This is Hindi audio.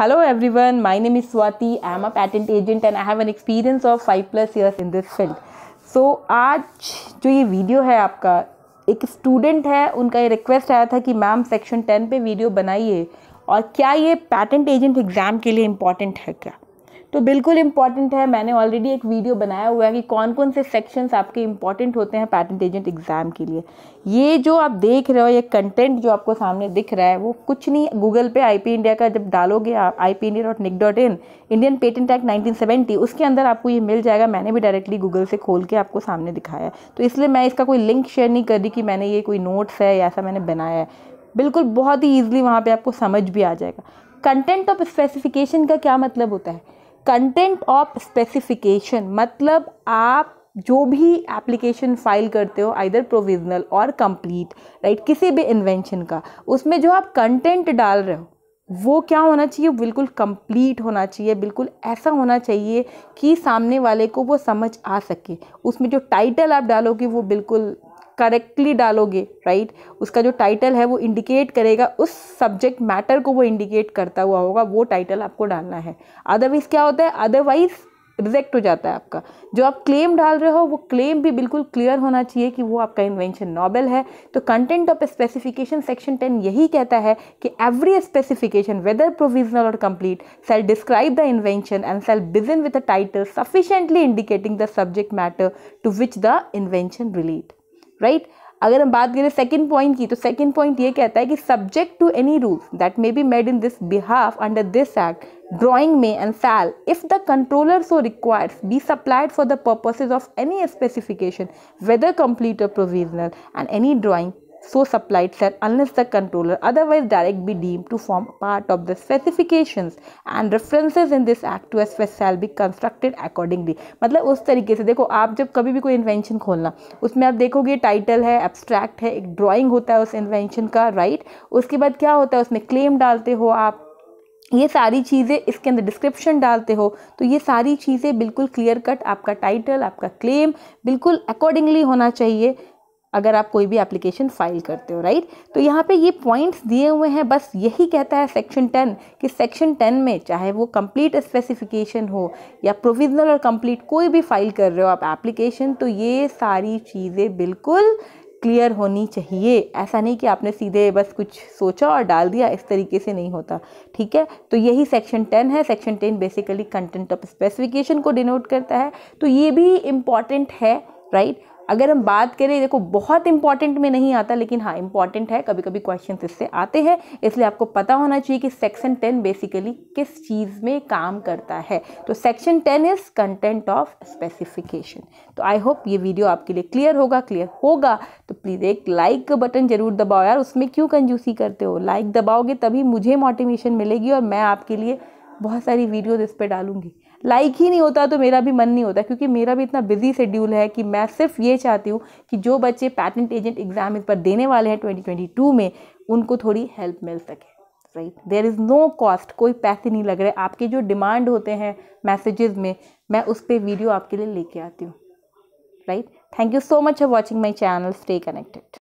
Hello everyone, my name is Swati. I am a patent agent and I have an experience of 5 plus years in this field. So, आज जो ये वीडियो है आपका एक स्टूडेंट है उनका ये रिक्वेस्ट आया था कि मैम सेक्शन 10 पे वीडियो बनाइए और क्या ये पेटेंट एजेंट एग्ज़ाम के लिए इम्पॉर्टेंट है क्या तो बिल्कुल इंपॉर्टेंट है मैंने ऑलरेडी एक वीडियो बनाया हुआ है कि कौन कौन से सेक्शंस आपके इंपॉर्टेंट होते हैं पैटेंट एजेंट एग्ज़ाम के लिए ये जो आप देख रहे हो ये कंटेंट जो आपको सामने दिख रहा है वो कुछ नहीं गूगल पे आई इंडिया का जब डालोगे आप I P India dot nic dot in Indian patent act nineteen उसके अंदर आपको ये मिल जाएगा मैंने भी डायरेक्टली गूगल से खोल के आपको सामने दिखाया तो इसलिए मैं इसका कोई लिंक शेयर नहीं कर रही कि मैंने ये कोई नोट्स है या ऐसा मैंने बनाया है बिल्कुल बहुत ही ईजिली वहाँ पर आपको समझ भी आ जाएगा कंटेंट ऑफ स्पेसिफिकेशन का क्या मतलब होता है कंटेंट ऑफ स्पेसिफिकेशन मतलब आप जो भी एप्लीकेशन फाइल करते हो आइदर प्रोविजनल और कंप्लीट राइट किसी भी इन्वेंशन का उसमें जो आप कंटेंट डाल रहे हो वो क्या होना चाहिए बिल्कुल कंप्लीट होना चाहिए बिल्कुल ऐसा होना चाहिए कि सामने वाले को वो समझ आ सके उसमें जो टाइटल आप डालोगे वो बिल्कुल करेक्टली डालोगे राइट उसका जो टाइटल है वो इंडिकेट करेगा उस सब्जेक्ट मैटर को वो इंडिकेट करता हुआ होगा वो टाइटल आपको डालना है अदरवाइज़ क्या होता है अदरवाइज़ रिजेक्ट हो जाता है आपका जो आप क्लेम डाल रहे हो वो क्लेम भी बिल्कुल क्लियर होना चाहिए कि वो आपका इन्वेंशन नॉबल है तो content of specification section ten यही कहता है कि एवरी स्पेसिफिकेशन वेदर प्रोविजनल और complete shall describe the invention and shall begin with a title sufficiently indicating the subject matter to which the invention relate right अगर हम बात करें सेकेंड पॉइंट की तो सेकंड पॉइंट ये कहता है कि subject to any rules that may be made in this behalf under this act drawing may and shall if the controller so requires be supplied for the purposes of any specification whether complete a provisional and any drawing so supplied cell unless the controller otherwise direct be deemed to form part of the specifications and references in this act to as shall be constructed accordingly मतलब उस तरीके से देखो आप जब कभी भी कोई इन्वेंशन खोलना उसमें आप देखोगे टाइटल है एब्स्ट्रैक्ट है एक ड्राइंग होता है उस इन्वेंशन का राइट उसके बाद क्या होता है उसमें क्लेम डालते हो आप ये सारी चीज़ें इसके अंदर डिस्क्रिप्शन डालते हो तो ये सारी चीज़ें बिल्कुल क्लियर कट आपका टाइटल आपका क्लेम बिल्कुल अकॉर्डिंगली होना चाहिए अगर आप कोई भी एप्लीकेशन फाइल करते हो राइट तो यहाँ पे ये पॉइंट्स दिए हुए हैं बस यही कहता है सेक्शन टेन कि सेक्शन टेन में चाहे वो कंप्लीट स्पेसिफिकेशन हो या प्रोविजनल और कंप्लीट कोई भी फाइल कर रहे हो आप एप्लीकेशन तो ये सारी चीज़ें बिल्कुल क्लियर होनी चाहिए ऐसा नहीं कि आपने सीधे बस कुछ सोचा और डाल दिया इस तरीके से नहीं होता ठीक है तो यही सेक्शन टेन है section ten basically content of specification को डिनोट करता है तो ये भी इम्पॉर्टेंट है राइट right? अगर हम बात करें देखो बहुत इंपॉर्टेंट में नहीं आता लेकिन हाँ इंपॉर्टेंट है कभी कभी क्वेश्चन इससे आते हैं इसलिए आपको पता होना चाहिए कि सेक्शन टेन बेसिकली किस चीज़ में काम करता है तो section ten is content of specification तो आई होप ये वीडियो आपके लिए क्लियर होगा क्लियर होगा तो प्लीज़ एक लाइक का बटन ज़रूर दबाओ यार उसमें क्यों कंजूसी करते हो लाइक दबाओगे तभी मुझे मोटिवेशन मिलेगी और मैं आपके लिए बहुत सारी वीडियोज़ इस पर डालूंगी लाइक ही नहीं होता तो मेरा भी मन नहीं होता क्योंकि मेरा भी इतना बिजी शेड्यूल है कि मैं सिर्फ ये चाहती हूँ कि जो बच्चे पैटेंट एजेंट एग्ज़ाम इस पर देने वाले हैं 2022 में उनको थोड़ी हेल्प मिल सके right there is no cost कोई पैसे नहीं लग रहे आपके जो डिमांड होते हैं मैसेजेस में मैं उस पर वीडियो आपके लिए लेके आती हूँ right thank you so much for watching my channel stay connected